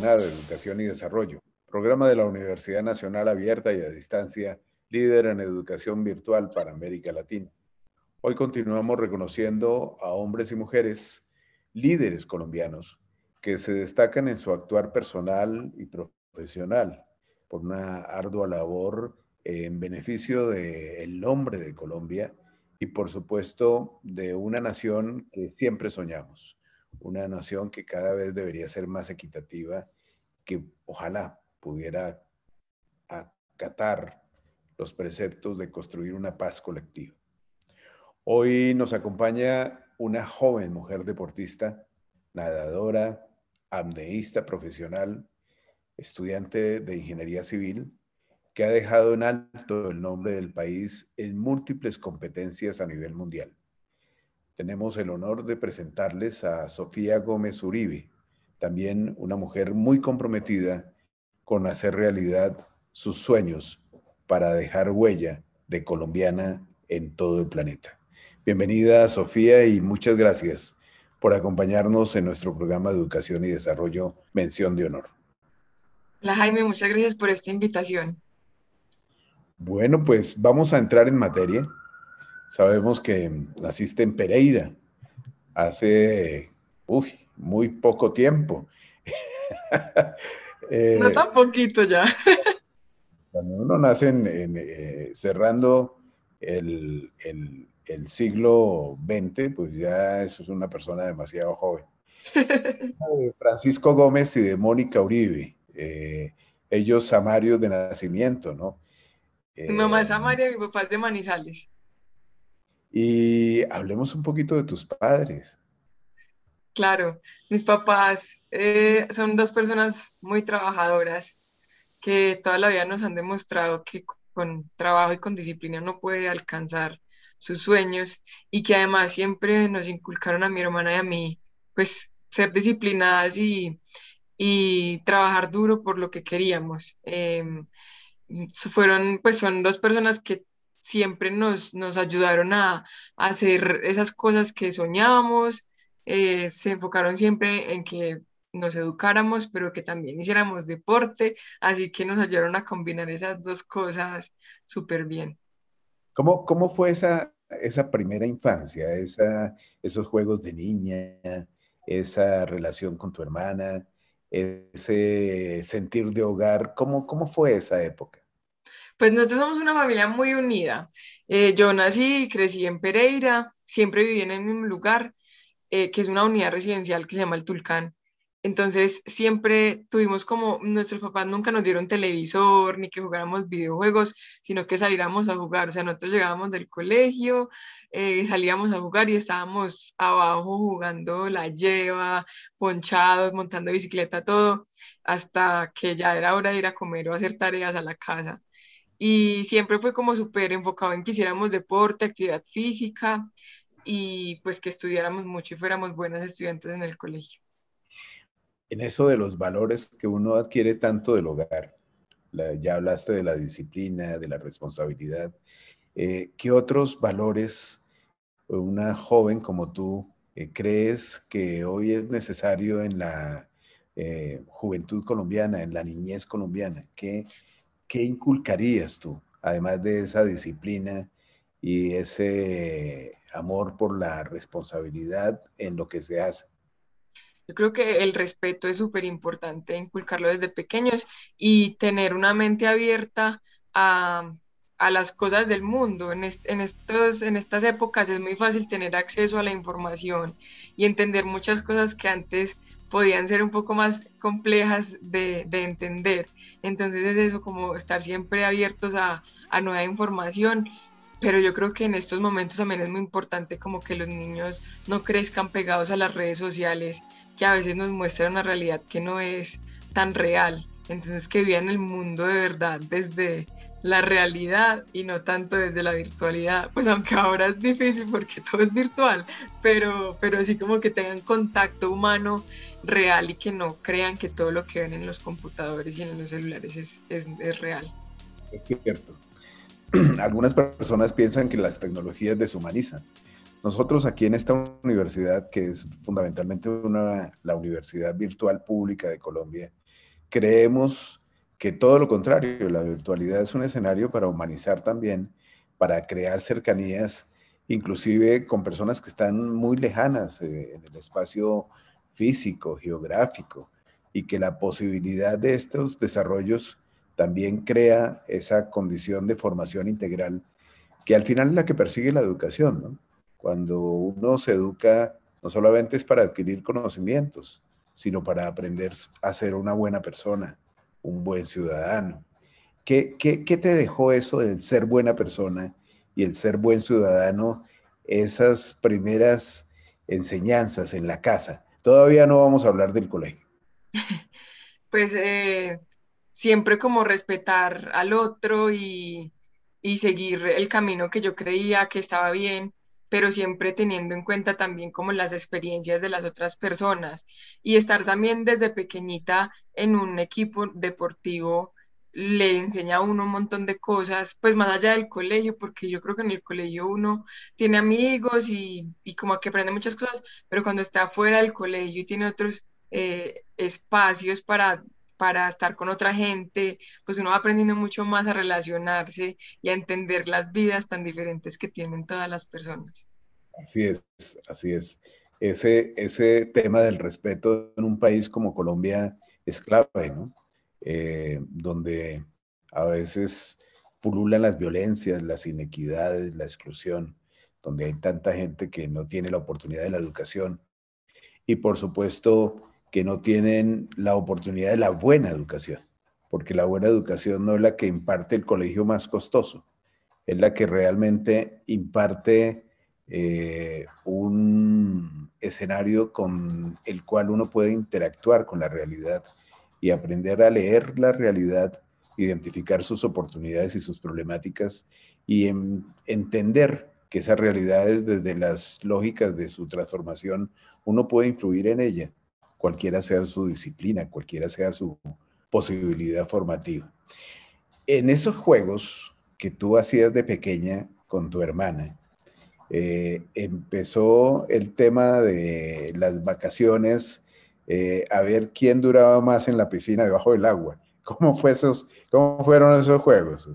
de Educación y Desarrollo, programa de la Universidad Nacional Abierta y a Distancia, líder en educación virtual para América Latina. Hoy continuamos reconociendo a hombres y mujeres, líderes colombianos, que se destacan en su actuar personal y profesional por una ardua labor en beneficio del nombre de Colombia y por supuesto de una nación que siempre soñamos una nación que cada vez debería ser más equitativa, que ojalá pudiera acatar los preceptos de construir una paz colectiva. Hoy nos acompaña una joven mujer deportista, nadadora, amneísta profesional, estudiante de ingeniería civil, que ha dejado en alto el nombre del país en múltiples competencias a nivel mundial tenemos el honor de presentarles a Sofía Gómez Uribe, también una mujer muy comprometida con hacer realidad sus sueños para dejar huella de colombiana en todo el planeta. Bienvenida Sofía y muchas gracias por acompañarnos en nuestro programa de Educación y Desarrollo Mención de Honor. Hola Jaime, muchas gracias por esta invitación. Bueno, pues vamos a entrar en materia Sabemos que naciste en Pereira hace uf, muy poco tiempo. Eh, no tan poquito ya. cuando uno nace eh, cerrando el, siglo XX, pues ya eso es una persona demasiado joven. Eh, Francisco Gómez y de Mónica Uribe, ellos samarios de nacimiento, ¿no? Mi mamá es samaria, mi papá es de Manizales. Y hablemos un poquito de tus padres. Claro, mis papás eh, son dos personas muy trabajadoras que toda la vida nos han demostrado que con trabajo y con disciplina no puede alcanzar sus sueños y que además siempre nos inculcaron a mi hermana y a mí, pues ser disciplinadas y, trabajar duro por lo que queríamos. Em, fueron, pues son dos personas que siempre nos, nos ayudaron a, hacer esas cosas que soñábamos, eh, se enfocaron siempre en que nos educáramos, pero que también hiciéramos deporte, así que nos ayudaron a combinar esas dos cosas súper bien. ¿Cómo, ¿Cómo fue esa, esa primera infancia, esos juegos de niña, esa relación con tu hermana, ese sentir de hogar? ¿Cómo, cómo fue esa época? Pues nosotros somos una familia muy unida. Eh, yo nací y crecí en Pereira, siempre viví en el mismo lugar, eh, que es una unidad residencial que se llama el Tulcán. Entonces siempre tuvimos como, nuestros papás nunca nos dieron televisor ni que jugáramos videojuegos, sino que saliéramos a jugar. O sea, nosotros llegábamos del colegio, eh, salíamos a jugar y estábamos abajo jugando la lleva, ponchados, montando bicicleta, todo, hasta que ya era hora de ir a comer o hacer tareas a la casa y siempre fue como súper enfocado en que hiciéramos deporte, actividad física y pues que estudiáramos mucho y fuéramos buenos estudiantes en el colegio. En eso de los valores que uno adquiere tanto del hogar, ya hablaste de la disciplina, de la responsabilidad, eh, ¿qué otros valores una joven como tú eh, crees que hoy es necesario en la eh, juventud colombiana, en la niñez colombiana? ¿Qué, ¿qué inculcarías tú, además de esa disciplina y ese amor por la responsabilidad en lo que se hace? Yo creo que el respeto es súper importante, inculcarlo desde pequeños y tener una mente abierta a, a las cosas del mundo. En, estos, en estas épocas es muy fácil tener acceso a la información y entender muchas cosas que antes podían ser un poco más complejas de, entender. Entonces es eso, como estar siempre abiertos a, a nueva información pero yo creo que en estos momentos también es muy importante como que los niños no crezcan pegados a las redes sociales que a veces nos muestran una realidad que no es tan real. Entonces que vivan el mundo de verdad desde la realidad y no tanto desde la virtualidad. Pues aunque ahora es difícil porque todo es virtual, pero, pero sí como que tengan contacto humano real y que no crean que todo lo que ven en los computadores y en los celulares es, real. Es cierto. Algunas personas piensan que las tecnologías deshumanizan. Nosotros aquí en esta universidad, que es fundamentalmente la Universidad Virtual Pública de Colombia, creemos que todo lo contrario, la virtualidad es un escenario para humanizar también, para crear cercanías, inclusive con personas que están muy lejanas eh, en el espacio físico, geográfico, y que la posibilidad de estos desarrollos también crea esa condición de formación integral, que al final es la que persigue la educación. ¿no? Cuando uno se educa, no solamente es para adquirir conocimientos, sino para aprender a ser una buena persona, un buen ciudadano. ¿Qué, te dejó eso del ser buena persona y el ser buen ciudadano, esas primeras enseñanzas en la casa? Todavía no vamos a hablar del colegio. Pues eh, siempre como respetar al otro y, y seguir el camino que yo creía que estaba bien, pero siempre teniendo en cuenta también como las experiencias de las otras personas y estar también desde pequeñita en un equipo deportivo le enseña a uno un montón de cosas, pues más allá del colegio, porque yo creo que en el colegio uno tiene amigos y, como que aprende muchas cosas, pero cuando está fuera del colegio y tiene otros eh, espacios para, para estar con otra gente, pues uno va aprendiendo mucho más a relacionarse y a entender las vidas tan diferentes que tienen todas las personas. Así es, así es. Ese, ese tema del respeto en un país como Colombia es clave, ¿no? Eh, donde a veces pululan las violencias, las inequidades, la exclusión, donde hay tanta gente que no tiene la oportunidad de la educación y por supuesto que no tienen la oportunidad de la buena educación, porque la buena educación no es la que imparte el colegio más costoso, es la que realmente imparte eh, un escenario con el cual uno puede interactuar con la realidad y aprender a leer la realidad, identificar sus oportunidades y sus problemáticas y em, entender que esas realidades desde las lógicas de su transformación uno puede influir en ella, cualquiera sea su disciplina, cualquiera sea su posibilidad formativa. En esos juegos que tú hacías de pequeña con tu hermana, eh, empezó el tema de las vacaciones eh, a ver quién duraba más en la piscina debajo del agua. ¿Cómo, fue esos, fueron esos juegos?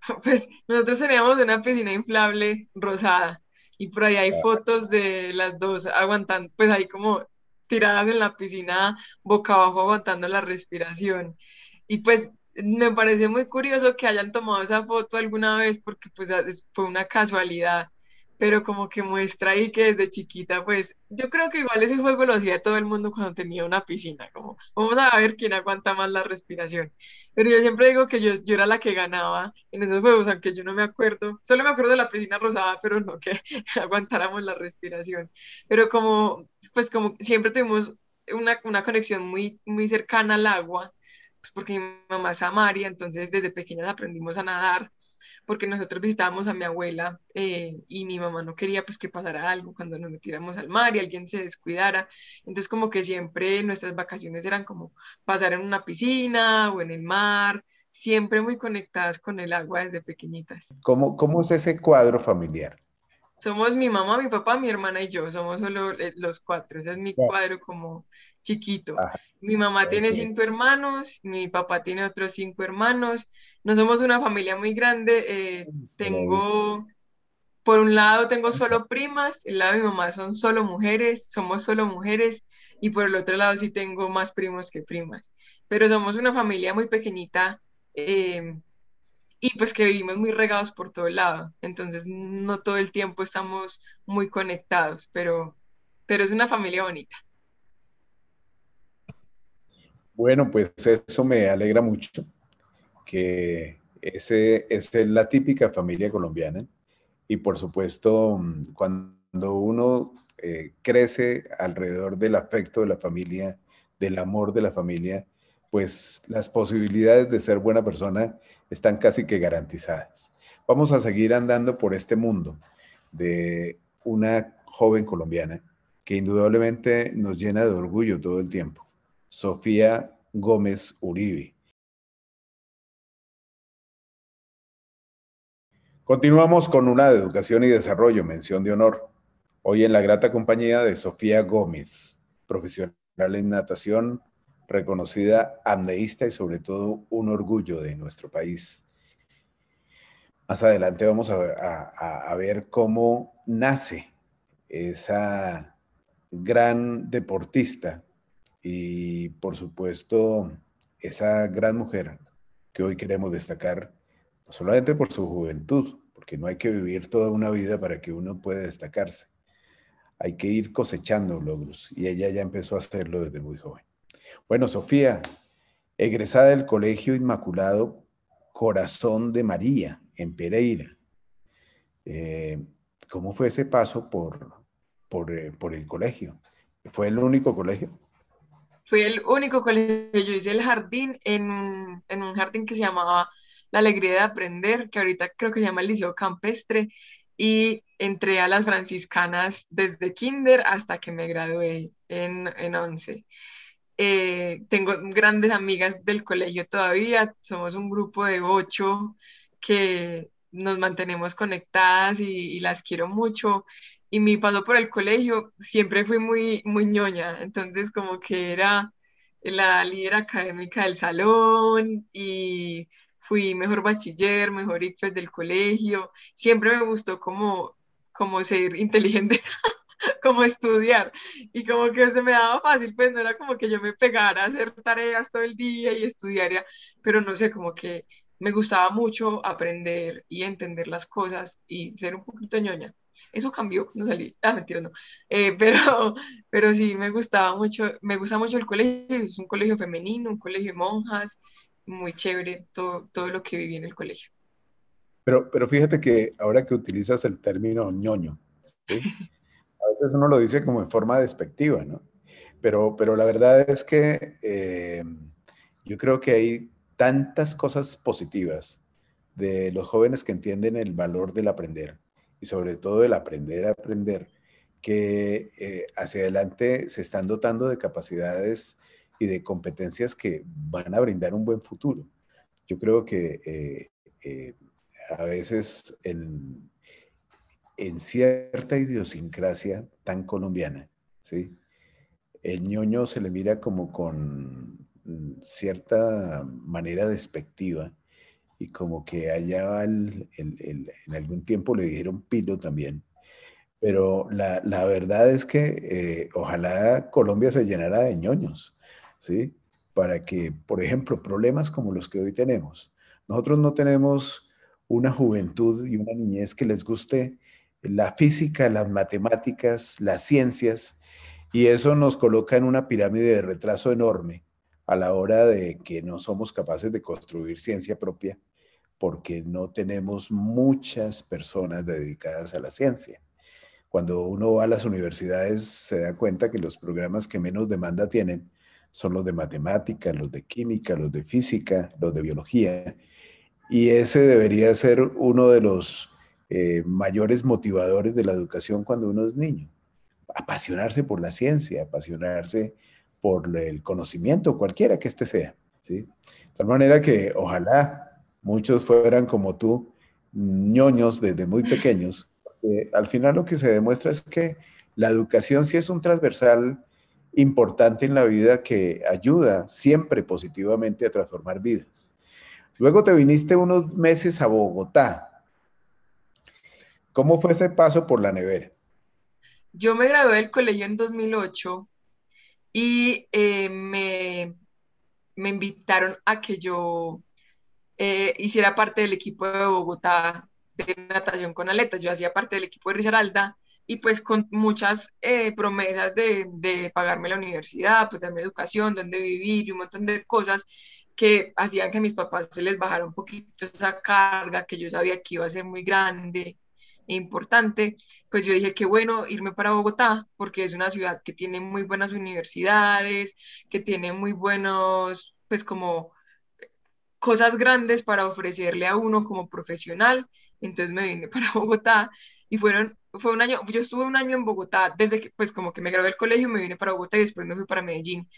Pues nosotros teníamos una piscina inflable rosada y por ahí hay ah. fotos de las dos aguantando, pues ahí como tiradas en la piscina boca abajo aguantando la respiración. Y pues me pareció muy curioso que hayan tomado esa foto alguna vez porque pues fue una casualidad pero como que muestra ahí que desde chiquita, pues yo creo que igual ese juego lo hacía todo el mundo cuando tenía una piscina, como vamos a ver quién aguanta más la respiración. Pero yo siempre digo que yo, yo era la que ganaba en esos juegos, aunque yo no me acuerdo, solo me acuerdo de la piscina rosada, pero no que aguantáramos la respiración. Pero como, pues como siempre tuvimos una, conexión muy, muy cercana al agua, pues porque mi mamá es amaria, entonces desde pequeñas aprendimos a nadar porque nosotros visitábamos a mi abuela eh, y mi mamá no quería pues que pasara algo cuando nos metiéramos al mar y alguien se descuidara. Entonces como que siempre nuestras vacaciones eran como pasar en una piscina o en el mar, siempre muy conectadas con el agua desde pequeñitas. ¿Cómo, cómo es ese cuadro familiar? somos mi mamá, mi papá, mi hermana y yo, somos solo eh, los cuatro, ese es mi cuadro como chiquito. Mi mamá tiene cinco hermanos, mi papá tiene otros cinco hermanos, no somos una familia muy grande, eh, tengo, por un lado tengo solo primas, el lado de mi mamá son solo mujeres, somos solo mujeres, y por el otro lado sí tengo más primos que primas, pero somos una familia muy pequeñita. Eh, y pues que vivimos muy regados por todo lado, entonces no todo el tiempo estamos muy conectados, pero, pero es una familia bonita. Bueno, pues eso me alegra mucho, que ese, es la típica familia colombiana y por supuesto cuando uno eh, crece alrededor del afecto de la familia, del amor de la familia, pues las posibilidades de ser buena persona están casi que garantizadas. Vamos a seguir andando por este mundo de una joven colombiana que indudablemente nos llena de orgullo todo el tiempo, Sofía Gómez Uribe. Continuamos con una de educación y desarrollo, mención de honor. Hoy en la grata compañía de Sofía Gómez, profesional en natación, reconocida amneísta y sobre todo un orgullo de nuestro país. Más adelante vamos a, a ver cómo nace esa gran deportista y por supuesto esa gran mujer que hoy queremos destacar, no solamente por su juventud, porque no hay que vivir toda una vida para que uno pueda destacarse, hay que ir cosechando logros y ella ya empezó a hacerlo desde muy joven. Bueno, Sofía, egresada del Colegio Inmaculado Corazón de María en Pereira. Eh, ¿Cómo fue ese paso por, eh, por, el colegio? ¿Fue el único colegio? Fue el único colegio. Yo hice el jardín en, un jardín que se llamaba La Alegría de Aprender, que ahorita creo que se llama el Liceo Campestre, y entré a las franciscanas desde kinder hasta que me gradué en, en 11. Eh, tengo grandes amigas del colegio todavía, somos un grupo de ocho que nos mantenemos conectadas y, las quiero mucho. Y mi paso por el colegio siempre fui muy, muy ñoña, entonces como que era la líder académica del salón y fui mejor bachiller, mejor ICFES e del colegio. Siempre me gustó como, como ser inteligente. como estudiar. Y como que se me daba fácil, pues no era como que yo me pegara a hacer tareas todo el día y estudiaría, pero no sé, como que me gustaba mucho aprender y entender las cosas y ser un poquito ñoña. Eso cambió cuando salí. Ah, mentira, no. Eh, pero, pero sí, me gustaba mucho, me gusta mucho el colegio. Es un colegio femenino, un colegio de monjas, muy chévere todo, todo lo que viví en el colegio. Pero, pero fíjate que ahora que utilizas el término ñoño, ¿sí? a veces uno lo dice como en forma despectiva, ¿no? Pero, pero la verdad es que eh, yo creo que hay tantas cosas positivas de los jóvenes que entienden el valor del aprender y sobre todo el aprender a aprender, que eh, hacia adelante se están dotando de capacidades y de competencias que van a brindar un buen futuro. Yo creo que eh, a veces en, en cierta idiosincrasia tan colombiana, ¿sí? El ñoño se le mira como con mm, cierta manera despectiva y como que allá en algún tiempo le dijeron pilo también. Pero la, verdad es que eh, ojalá Colombia se llenara de ñoños, ¿sí? Para que, por ejemplo, problemas como los que hoy tenemos. Nosotros no tenemos una juventud y una niñez que les guste la física, las matemáticas, las ciencias, y eso nos coloca en una pirámide de retraso enorme a la hora de que no somos capaces de construir ciencia propia porque no tenemos muchas personas dedicadas a la ciencia. Cuando uno va a las universidades se da cuenta que los programas que menos demanda tienen son los de matemáticas, los de química, los de física, los de biología, y ese debería ser uno de los eh, mayores motivadores de la educación cuando uno es niño. Apasionarse por la ciencia, apasionarse por el conocimiento, cualquiera que éste sea. ¿sí? De tal manera que ojalá muchos fueran como tú, ñoños desde muy pequeños. al final lo que se demuestra es que la educación sí es un transversal importante en la vida que ayuda siempre positivamente a transformar vidas. Luego te viniste unos meses a Bogotá, ¿Cómo fue ese paso por la nevera? Yo me gradué del colegio en 2008 y eh, me, invitaron a que yo eh, hiciera parte del equipo de Bogotá de natación con aletas. Yo hacía parte del equipo de Risaralda y pues con muchas eh, promesas de, de, pagarme la universidad, pues darme educación, dónde vivir y un montón de cosas que hacían que a mis papás se les bajara un poquito esa carga que yo sabía que iba a ser muy grande. E importante, pues yo dije que bueno irme para Bogotá, porque es una ciudad que tiene muy buenas universidades, que tiene muy buenos, pues como cosas grandes para ofrecerle a uno como profesional. Entonces me vine para Bogotá y fueron, fue un año, yo estuve un año en Bogotá, desde que, pues como que me gradué el colegio, me vine para Bogotá y después me fui para Medellín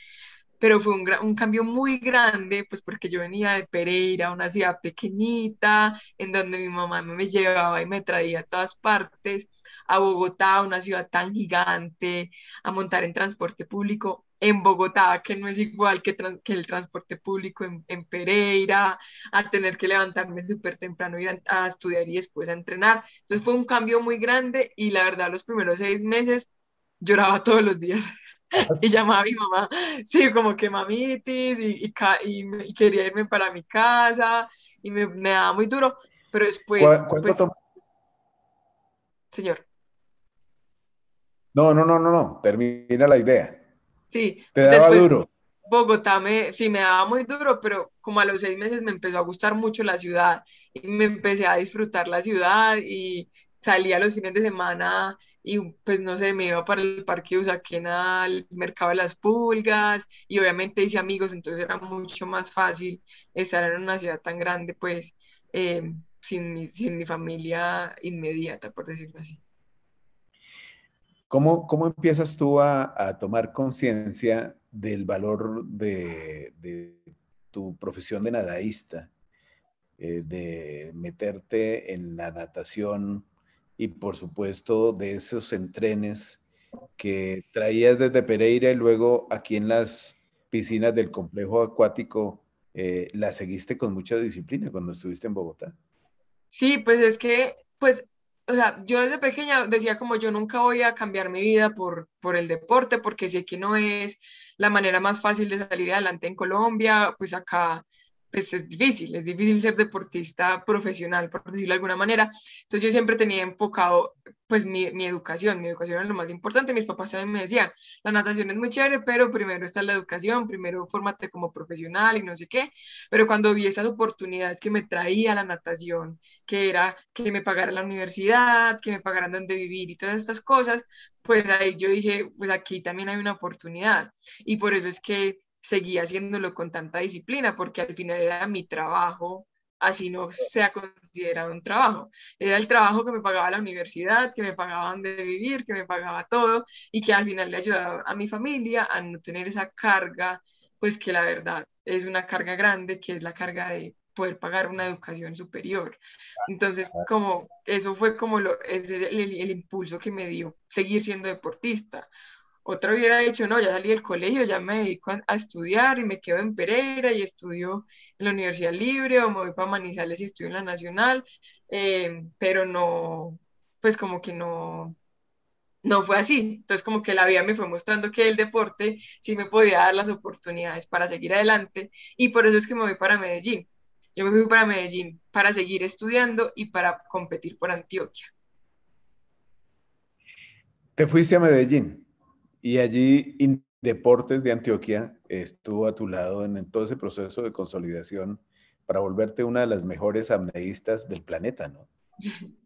pero fue un, un, cambio muy grande, pues porque yo venía de Pereira, una ciudad pequeñita, en donde mi mamá me llevaba y me traía a todas partes, a Bogotá, una ciudad tan gigante, a montar en transporte público en Bogotá, que no es igual que, el transporte público en, Pereira, a tener que levantarme súper temprano, ir a, a estudiar y después a entrenar. Entonces fue un cambio muy grande y la verdad los primeros seis meses lloraba todos los días. y llamaba a mi mamá, sí, como que mamitis, y, y, quería irme para mi casa, y me, daba muy duro, pero después... Pues Señor. No, no, no, no, no, termina la idea. Sí. Te daba después, duro. Bogotá me, sí, me daba muy duro, pero como a los seis meses me empezó a gustar mucho la ciudad y me empecé a disfrutar la ciudad y, salía los fines de semana y pues no sé, me iba para el parque de Usaquén al mercado de las pulgas y obviamente hice amigos, entonces era mucho más fácil estar en una ciudad tan grande pues em, sin, mi, familia inmediata, por decirlo así. ¿Cómo, empiezas tú a, tomar conciencia del valor de, tu profesión de nadaísta, eh, de meterte en la natación? y por supuesto de esos entrenes que traías desde Pereira y luego aquí en las piscinas del complejo acuático, eh, la seguiste con mucha disciplina cuando estuviste en Bogotá. Sí, pues es que, pues, o sea, yo desde pequeña decía como yo nunca voy a cambiar mi vida por, por el deporte, porque sé que no es la manera más fácil de salir adelante en Colombia, pues acá pues es difícil, es difícil ser deportista profesional, por decirlo de alguna manera. Entonces yo siempre tenía enfocado pues mi, mi educación, mi educación era lo más importante. Mis papás también me decían, la natación es muy chévere, pero primero está la educación, primero fórmate como profesional y no sé qué. Pero cuando vi esas oportunidades que me traía la natación, que era que me pagara la universidad, que me pagaran donde vivir y todas estas cosas, pues ahí yo dije, pues aquí también hay una oportunidad. Y por eso es que seguía haciéndolo con tanta disciplina porque al final era mi trabajo, así no sea considerado un trabajo. Era el trabajo que me pagaba la universidad, que me pagaban de vivir, que me pagaba todo y que al final le ayudaba a mi familia a no tener esa carga, pues que la verdad es una carga grande, que es la carga de poder pagar una educación superior. Entonces, como eso fue como lo, es el impulso que me dio seguir siendo deportista. Otra hubiera dicho, no, ya salí del colegio, ya me dedico a, estudiar y me quedo en Pereira y estudio en la Universidad Libre o me voy para Manizales y estudio en la Nacional, eh, pero no, pues como que no, no fue así. Entonces como que la vida me fue mostrando que el deporte sí me podía dar las oportunidades para seguir adelante y por eso es que me voy para Medellín. Yo me fui para Medellín para seguir estudiando y para competir por Antioquia. ¿Te fuiste a Medellín? Y allí Deportes de Antioquia estuvo a tu lado en todo ese proceso de consolidación para volverte una de las mejores amneístas del planeta, ¿no?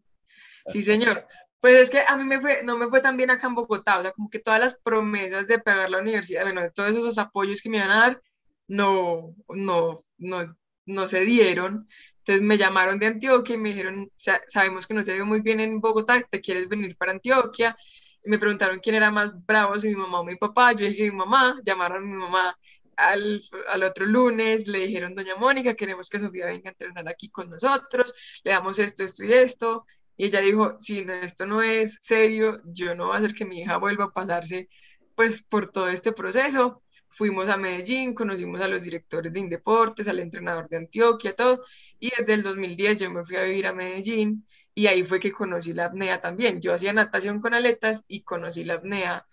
Sí, señor. Pues es que a mí me no me fue tan bien acá en Bogotá, o sea, como que todas las promesas de pagar la universidad, bueno, de todos esos apoyos que me iban a dar, no, no, no, no se dieron. Entonces me llamaron de Antioquia y me dijeron, sabemos que no te ido muy bien en Bogotá, ¿te quieres venir para Antioquia? me preguntaron quién era más bravo, si mi mamá o mi papá. Yo dije, mi mamá, llamaron a mi mamá al, otro lunes, le dijeron, doña Mónica, queremos que Sofía venga a entrenar aquí con nosotros, le damos esto, esto y esto. Y ella dijo, si esto no es serio, yo no voy a hacer que mi hija vuelva a pasarse pues por todo este proceso. Fuimos a Medellín, conocimos a los directores de Indeportes, al entrenador de Antioquia, todo. Y desde el 2010 yo me fui a vivir a Medellín y ahí fue que conocí la apnea también. Yo hacía natación con aletas y conocí la apnea,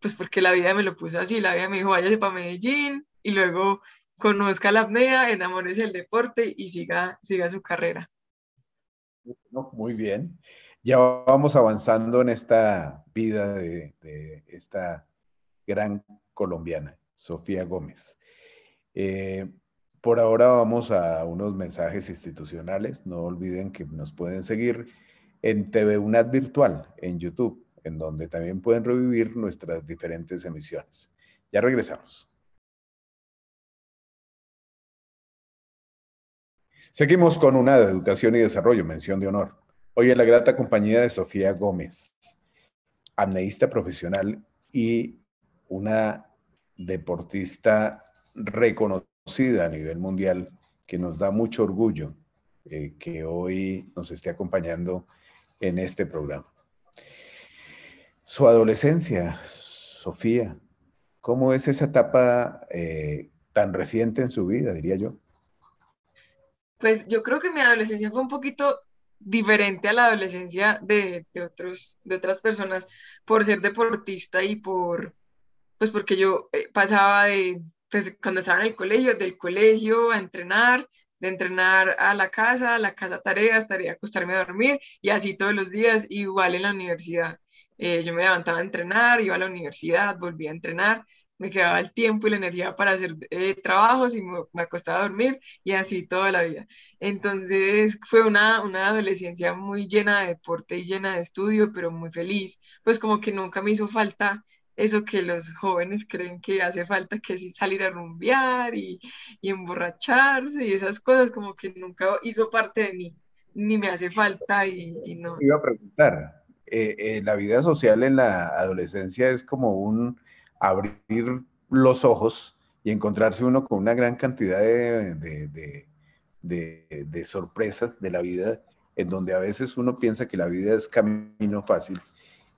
pues porque la vida me lo puso así, la vida me dijo, váyase para Medellín y luego conozca la apnea, enamórese del deporte y siga, siga su carrera. muy bien. Ya vamos avanzando en esta vida de, esta gran colombiana, Sofía Gómez. Eh, por ahora vamos a unos mensajes institucionales. No olviden que nos pueden seguir en TV Virtual, en YouTube, en donde también pueden revivir nuestras diferentes emisiones. Ya regresamos. Seguimos con una de educación y desarrollo, mención de honor. Hoy en la grata compañía de Sofía Gómez, amneísta profesional y una deportista reconocida a nivel mundial, que nos da mucho orgullo eh, que hoy nos esté acompañando en este programa. Su adolescencia, Sofía, ¿cómo es esa etapa eh, tan reciente en su vida, diría yo? Pues yo creo que mi adolescencia fue un poquito diferente a la adolescencia de, de, otros, de otras personas por ser deportista y por, pues porque yo eh, pasaba de, pues cuando estaba en el colegio, del colegio a entrenar, de entrenar a la casa, la casa tareas, tarea acostarme a dormir y así todos los días, igual en la universidad. Eh, yo me levantaba a entrenar, iba a la universidad, volvía a entrenar, me quedaba el tiempo y la energía para hacer eh, trabajos y me, me, acostaba a dormir y así toda la vida. Entonces fue una, una adolescencia muy llena de deporte y llena de estudio, pero muy feliz, pues como que nunca me hizo falta eso que los jóvenes creen que hace falta, que es salir a rumbear y, emborracharse y esas cosas, como que nunca hizo parte de mí, ni me hace falta y, no. Iba a preguntar, eh, eh, la vida social en la adolescencia es como un abrir los ojos y encontrarse uno con una gran cantidad de sorpresas de la vida en donde a veces uno piensa que la vida es camino fácil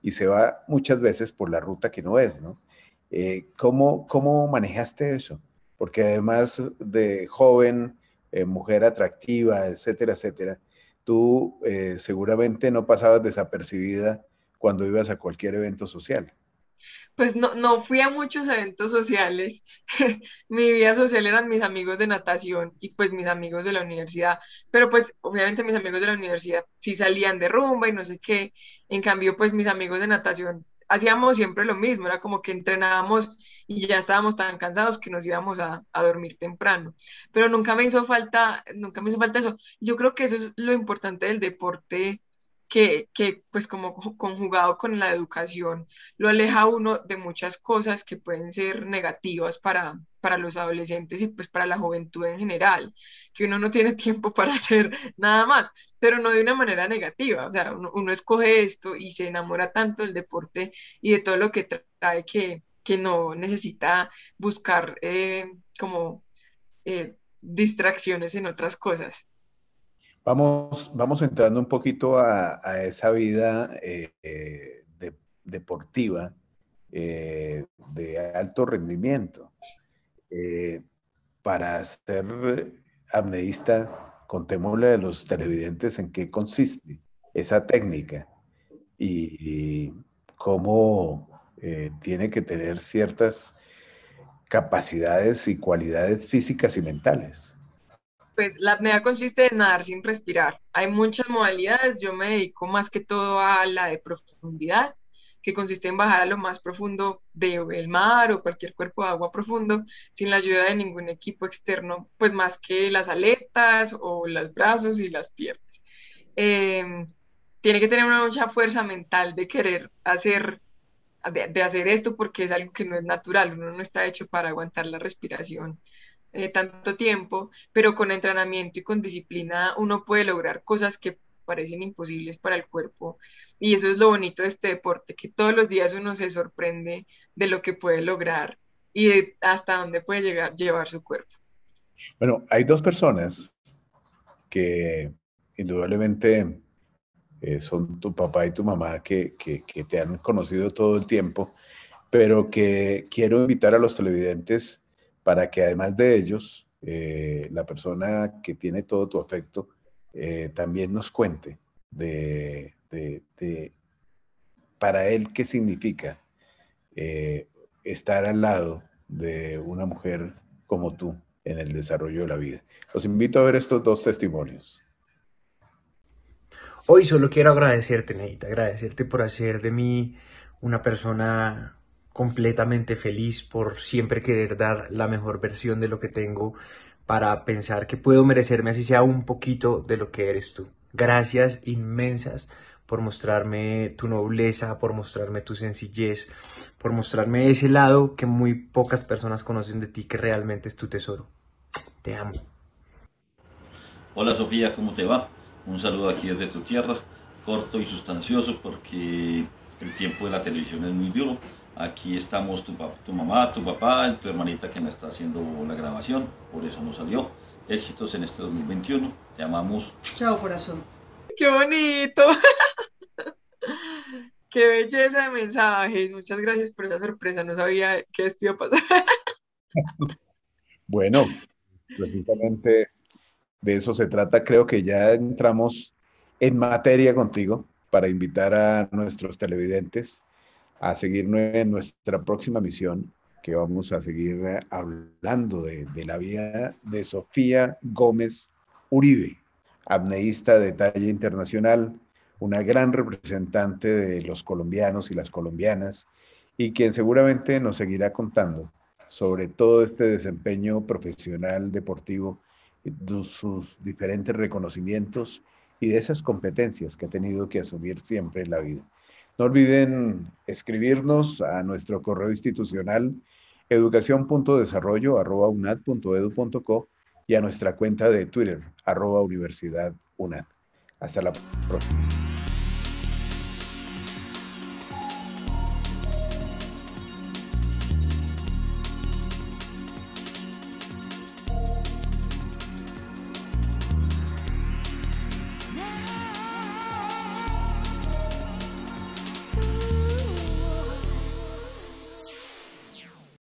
y se va muchas veces por la ruta que no es, ¿no? Eh, ¿cómo, ¿Cómo manejaste eso? Porque además de joven, eh, mujer atractiva, etcétera, etcétera, tú eh, seguramente no pasabas desapercibida cuando ibas a cualquier evento social pues no, no fui a muchos eventos sociales. Mi vida social eran mis amigos de natación y pues mis amigos de la universidad. Pero pues obviamente mis amigos de la universidad sí salían de rumba y no sé qué. En cambio, pues mis amigos de natación hacíamos siempre lo mismo, era como que entrenábamos y ya estábamos tan cansados que nos íbamos a, dormir temprano, pero nunca me hizo falta, nunca me hizo falta eso. Yo creo que eso es lo importante del deporte que, pues como conjugado con la educación lo aleja uno de muchas cosas que pueden ser negativas para, para los adolescentes y pues para la juventud en general, que uno no tiene tiempo para hacer nada más, pero no de una manera negativa, o sea, uno, escoge esto y se enamora tanto del deporte y de todo lo que trae que, que no necesita buscar eh, como eh, distracciones en otras cosas. Vamos, entrando un poquito a, esa vida eh, eh, deportiva eh, de alto rendimiento. para ser apneísta, contémosle a los televidentes en qué consiste esa técnica y cómo tiene que tener ciertas capacidades y cualidades físicas y mentales. Pues la apnea consiste en nadar sin respirar. Hay muchas modalidades, yo me dedico más que todo a la de profundidad, que consiste en bajar a lo más profundo del mar o cualquier cuerpo de agua profundo sin la ayuda de ningún equipo externo, pues más que las aletas o los brazos y las piernas. Em, tiene que tener una mucha fuerza mental de querer hacer, hacer esto porque es algo que no es natural, uno no está hecho para aguantar la respiración eh, tanto tiempo, pero con entrenamiento y con disciplina uno puede lograr cosas que parecen imposibles para el cuerpo. Y eso es lo bonito de este deporte, que todos los días uno se sorprende de lo que puede lograr y hasta dónde puede llegar, llevar su cuerpo. Bueno, hay dos personas que indudablemente eh, son tu papá y tu mamá que, te han conocido todo el tiempo, pero que quiero invitar a los televidentes para que además de ellos, eh, la persona que tiene todo tu afecto eh, también nos cuente de, para él qué significa eh, estar al lado de una mujer como tú en el desarrollo de la vida. Los invito a ver estos dos testimonios. Hoy solo quiero agradecerte, Neita, agradecerte por hacer de mí una persona completamente feliz por siempre querer dar la mejor versión de lo que tengo para pensar que puedo merecerme así sea un poquito de lo que eres tú. Gracias inmensas por mostrarme tu nobleza, por mostrarme tu sencillez, por mostrarme ese lado que muy pocas personas conocen de ti que realmente es tu tesoro. Te amo. Hola Sofía, ¿cómo te va? Un saludo aquí desde tu tierra, corto y sustancioso porque el tiempo de la televisión es muy duro aquí estamos tu, mamá, tu papá, tu hermanita que nos está haciendo la grabación, por eso no salió. Éxitos en este 2021, te amamos. Chao corazón. Qué bonito. Qué belleza de mensajes. Muchas gracias por esa sorpresa. No sabía qué esto iba a pasar. bueno, precisamente de eso se trata. Creo que ya entramos en materia contigo para invitar a nuestros televidentes a seguir en nuestra próxima misión, que vamos a seguir eh, hablando de, la vida de Sofía Gómez Uribe, apneísta de talla internacional, una gran representante de los colombianos y las colombianas, y quien seguramente nos seguirá contando sobre todo este desempeño profesional deportivo, de sus diferentes reconocimientos y de esas competencias que ha tenido que asumir siempre en la vida. No olviden escribirnos a nuestro correo institucional educación.desarrollo.unad.edu.co y a nuestra cuenta de Twitter, arroba Universidad UNAD. Hasta la próxima.